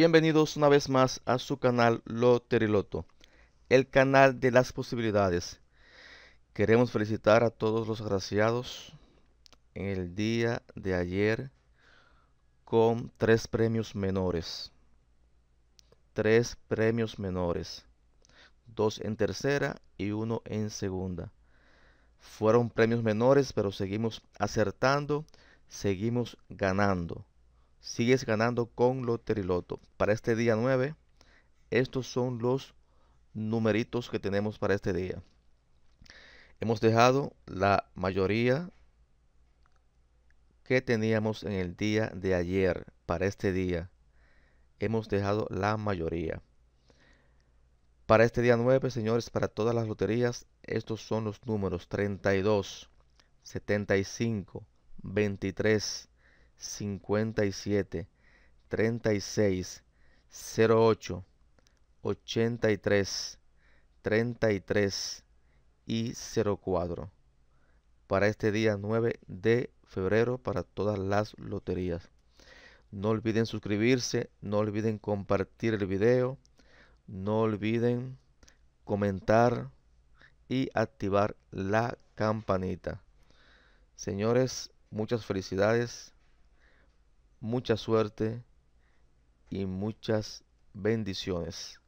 Bienvenidos una vez más a su canal Loteriloto, el canal de las posibilidades. Queremos felicitar a todos los agraciados en el día de ayer con tres premios menores. Tres premios menores. Dos en tercera y uno en segunda. Fueron premios menores, pero seguimos acertando, seguimos ganando sigues ganando con Loteriloto. Para este día 9, estos son los numeritos que tenemos para este día. Hemos dejado la mayoría que teníamos en el día de ayer. Para este día, hemos dejado la mayoría. Para este día 9, señores, para todas las loterías, estos son los números 32, 75, 23, 57 36 08 83 33 y 04 para este día 9 de febrero para todas las loterías. No olviden suscribirse, no olviden compartir el video, no olviden comentar y activar la campanita. Señores, muchas felicidades mucha suerte y muchas bendiciones.